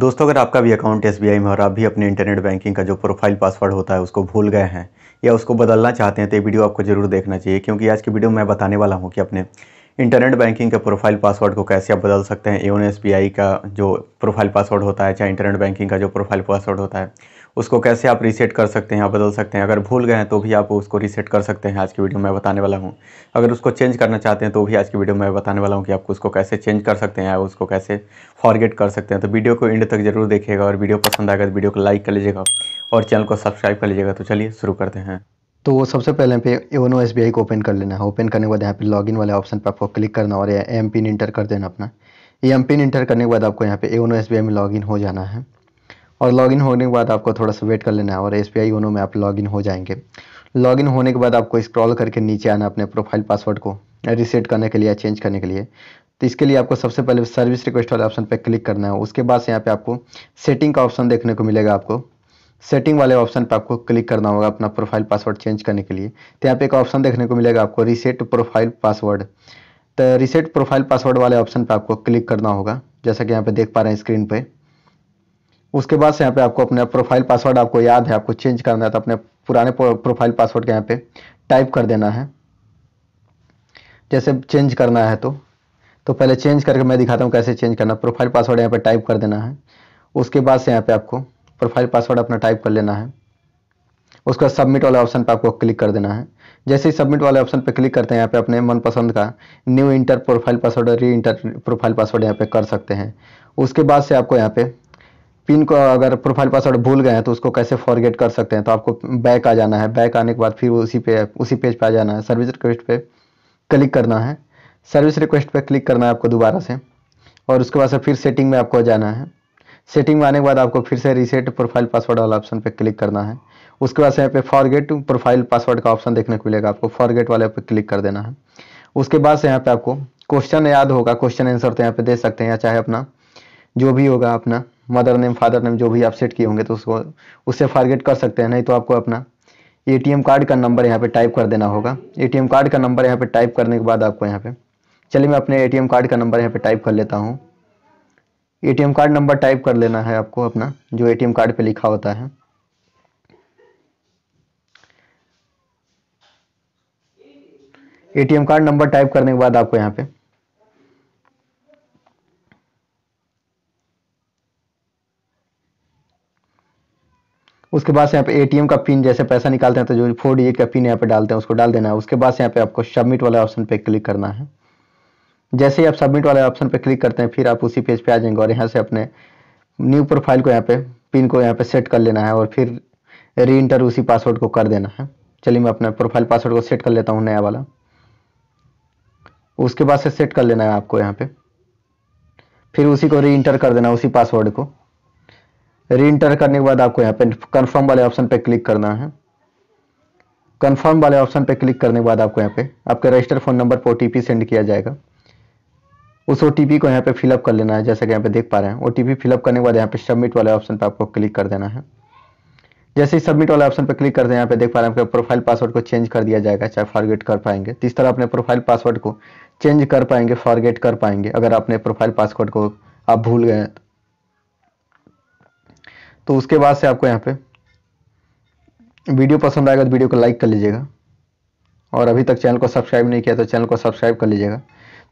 दोस्तों अगर आपका भी अकाउंट एस में और आप भी अपने इंटरनेट बैंकिंग का जो प्रोफाइल पासवर्ड होता है उसको भूल गए हैं या उसको बदलना चाहते हैं तो ये वीडियो आपको ज़रूर देखना चाहिए क्योंकि आज की वीडियो में मैं बताने वाला हूँ कि अपने इंटरनेट बैंकिंग के प्रोफाइल पासवर्ड को कैसे आप बदल सकते हैं एन एस का जो प्रोफाइल पासवर्ड होता है चाहे इंटरनेट बैंकिंग का जो प्रोफाइल पासवर्ड होता है उसको कैसे आप रीसेट कर सकते हैं या बदल सकते हैं अगर भूल गए हैं तो भी आप उसको रीसेट कर सकते हैं आज की वीडियो में बताने वाला हूँ अगर उसको चेंज करना चाहते हैं तो भी आज की वीडियो में बताने वाला हूँ कि आप उसको कैसे चेंज कर सकते हैं या उसको कैसे फॉरगेट कर सकते हैं तो वीडियो को एंड तक जरूर देखिएगा और वीडियो पसंद आएगा तो वीडियो को लाइक कर लीजिएगा और चैनल को सब्सक्राइब कर लीजिएगा तो चलिए शुरू करते हैं तो वो सबसे पहले यहाँ पे योनो एस को ओपन कर लेना है ओपन करने के बाद यहाँ पे लॉगिन वाले ऑप्शन पर आपको क्लिक करना और एम पिन इंटर कर देना अपना एम पिन इंटर करने के बाद आपको यहाँ पे योनो एस में लॉगिन हो जाना है और लॉगिन होने के बाद आपको थोड़ा सा वेट कर लेना है और एस बी योनो में आप लॉगिन हो जाएंगे लॉगिन होने के बाद आपको स्क्रॉल करके नीचे आना अपने प्रोफाइल पासवर्ड को रिसेट करने के लिए या चेंज करने के लिए तो इसके लिए आपको सबसे पहले सर्विस रिक्वेस्ट वाले ऑप्शन पर क्लिक करना है उसके बाद से यहाँ पे आपको सेटिंग का ऑप्शन देखने को मिलेगा आपको सेटिंग वाले ऑप्शन पर आपको क्लिक करना होगा अपना प्रोफाइल पासवर्ड चेंज करने के लिए तो यहाँ पे एक ऑप्शन देखने को मिलेगा आपको रीसेट प्रोफाइल पासवर्ड तो रीसेट प्रोफाइल पासवर्ड वाले ऑप्शन पर आपको क्लिक करना होगा जैसा कि यहाँ पे देख पा रहे हैं स्क्रीन पे उसके बाद से यहाँ पे आपको अपना प्रोफाइल पासवर्ड आपको याद है आपको चेंज करना है तो अपने पुराने प्रोफाइल पासवर्ड के यहाँ पे टाइप कर देना है जैसे चेंज करना है तो तो पहले चेंज करके मैं दिखाता हूँ कैसे चेंज करना प्रोफाइल पासवर्ड यहाँ पे टाइप कर देना है उसके बाद से यहाँ पे आपको प्रोफाइल पासवर्ड अपना टाइप कर लेना है उसका सबमिट वाले ऑप्शन पर आपको क्लिक कर देना है जैसे ही सबमिट वाले ऑप्शन पर क्लिक करते हैं यहाँ पे अपने मनपसंद का न्यू इंटर प्रोफाइल पासवर्ड और री इंटर प्रोफाइल पासवर्ड यहाँ पे कर सकते हैं उसके बाद से आपको यहाँ पे पिन को अगर प्रोफाइल पासवर्ड भूल गए हैं तो उसको कैसे फॉरगेट कर सकते हैं तो आपको बैक आ जाना है बैक आने के बाद फिर उसी पे उसी पेज पर आ जाना है सर्विस रिक्वेस्ट पर क्लिक करना है सर्विस रिक्वेस्ट पर क्लिक करना है आपको दोबारा से और उसके बाद से फिर सेटिंग में आपको जाना है सेटिंग में आने के बाद आपको फिर से रीसेट प्रोफाइल पासवर्ड वाला ऑप्शन पर क्लिक करना है उसके बाद से यहाँ पे फॉरगेट प्रोफाइल पासवर्ड का ऑप्शन देखने को मिलेगा आपको फॉरगेट वाले पर क्लिक कर देना है उसके बाद से यहाँ पे आपको क्वेश्चन याद होगा क्वेश्चन आंसर तो यहाँ पे दे सकते हैं या चाहे अपना जो भी होगा अपना मदर नेम फादर नेम जो भी आप सेट किए होंगे तो उसको उससे फॉरगेट कर सकते हैं नहीं तो आपको अपना ए कार्ड का नंबर यहाँ पर टाइप कर देना होगा ए कार्ड का नंबर यहाँ पर टाइप करने के बाद आपको यहाँ पे चलिए मैं अपने ए कार्ड का नंबर यहाँ पर टाइप कर लेता हूँ एटीएम कार्ड नंबर टाइप कर लेना है आपको अपना जो एटीएम कार्ड पे लिखा होता है एटीएम कार्ड नंबर टाइप करने के बाद आपको यहाँ पे उसके बाद यहाँ पे एटीएम का पिन जैसे पैसा निकालते हैं तो जो फोर डिजिट का पिन यहाँ पे डालते हैं उसको डाल देना है उसके बाद यहाँ पे आपको सबमिट वाले ऑप्शन पे क्लिक करना है जैसे ही आप सबमिट वाले ऑप्शन पर क्लिक करते हैं फिर आप उसी पेज पे आ जाएंगे और यहाँ से अपने न्यू प्रोफाइल को यहाँ पे पिन को यहाँ पे सेट कर लेना है और फिर री इंटर उसी पासवर्ड को कर देना है चलिए मैं अपना प्रोफाइल पासवर्ड को सेट कर लेता हूँ नया वाला उसके बाद से सेट कर लेना है आपको यहाँ पे फिर उसी को री इंटर कर देना उसी पासवर्ड को री इंटर करने के बाद आपको यहाँ पे कन्फर्म वाले ऑप्शन पर क्लिक करना है कन्फर्म वाले ऑप्शन पर क्लिक करने के बाद आपको यहाँ पे आपके रजिस्टर फ़ोन नंबर पर ओ सेंड किया जाएगा उस ओ को यहाँ पे फिलअप कर लेना है जैसा कि यहाँ पे देख पा रहे हैं ओ टी फिलअप करने के बाद यहाँ पे सबमिट वाले ऑप्शन पर आपको क्लिक कर देना है जैसे ही सबमिट वाले ऑप्शन पर क्लिक कर दें यहाँ पे देख पा रहे हैं आपके प्रोफाइल पासवर्ड को चेंज कर दिया जाएगा चाहे फॉरगेट कर पाएंगे तो इस तरह अपने प्रोफाइल पासवर्ड को चेंज कर पाएंगे फॉरगेट कर पाएंगे अगर अपने प्रोफाइल पासवर्ड को आप भूल गए तो उसके बाद से आपको यहाँ पे वीडियो पसंद आएगा तो वीडियो को लाइक कर लीजिएगा और अभी तक चैनल को सब्सक्राइब नहीं किया तो चैनल को सब्सक्राइब कर लीजिएगा